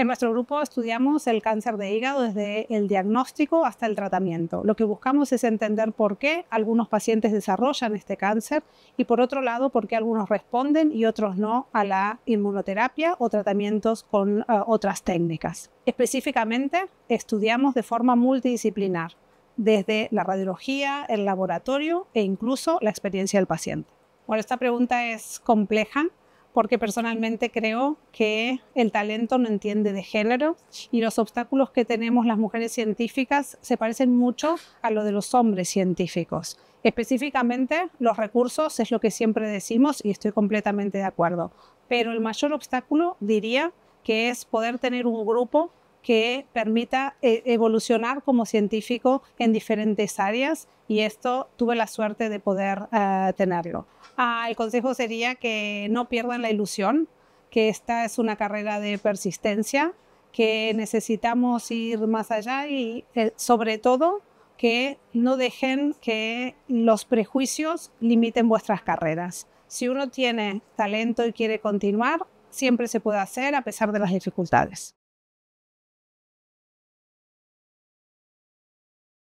En nuestro grupo estudiamos el cáncer de hígado desde el diagnóstico hasta el tratamiento. Lo que buscamos es entender por qué algunos pacientes desarrollan este cáncer y por otro lado por qué algunos responden y otros no a la inmunoterapia o tratamientos con eh, otras técnicas. Específicamente estudiamos de forma multidisciplinar desde la radiología, el laboratorio e incluso la experiencia del paciente. Bueno, esta pregunta es compleja porque personalmente creo que el talento no entiende de género y los obstáculos que tenemos las mujeres científicas se parecen mucho a lo de los hombres científicos. Específicamente, los recursos es lo que siempre decimos y estoy completamente de acuerdo, pero el mayor obstáculo diría que es poder tener un grupo que permita eh, evolucionar como científico en diferentes áreas y esto tuve la suerte de poder eh, tenerlo. Ah, el consejo sería que no pierdan la ilusión, que esta es una carrera de persistencia, que necesitamos ir más allá y eh, sobre todo que no dejen que los prejuicios limiten vuestras carreras. Si uno tiene talento y quiere continuar, siempre se puede hacer a pesar de las dificultades.